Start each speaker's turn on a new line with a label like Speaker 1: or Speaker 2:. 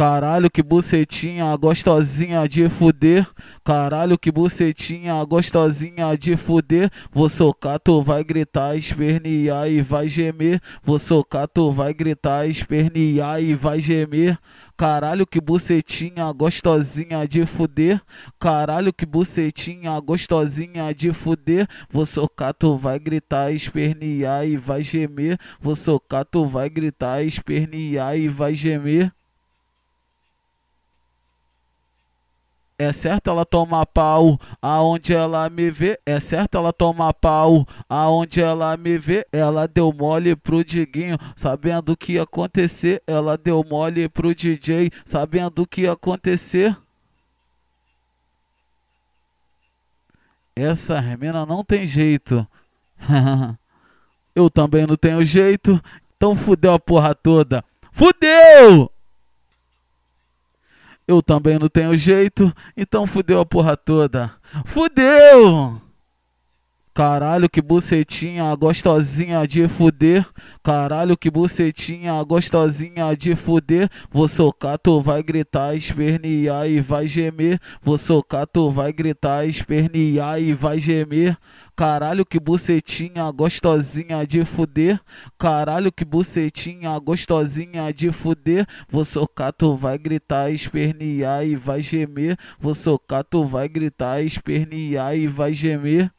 Speaker 1: Caralho, que bucetinha gostosinha de fuder. Caralho, que bucetinha gostosinha de fuder. Vou socar, tu vai gritar, espernear e vai gemer. Vou socar, tu vai gritar, espernear e vai gemer. Caralho, que bucetinha gostosinha de fuder. Caralho, que bucetinha gostosinha de fuder. Vou socar, tu vai gritar, espernear e vai gemer. Vou socar, tu vai gritar, espernear e vai gemer. é certo ela tomar pau aonde ela me vê, é certo ela tomar pau aonde ela me vê. Ela deu mole pro Diguinho, sabendo o que ia acontecer. Ela deu mole pro DJ, sabendo o que ia acontecer. Essa menina não tem jeito. Eu também não tenho jeito, então fudeu a porra toda. Fudeu! Eu também não tenho jeito, então fudeu a porra toda. Fudeu! Caralho, que bucetinha gostosinha de fuder. Caralho, que bucetinha gostosinha de fuder. Vou socar, tu vai gritar, espernear e vai gemer. Vou socar, tu vai gritar, espernear e vai gemer. Caralho, que bucetinha gostosinha de fuder. Caralho, que bucetinha gostosinha de fuder. Vou socar, tu vai gritar, espernear e vai gemer. Vou socar, tu vai gritar, espernear e vai gemer.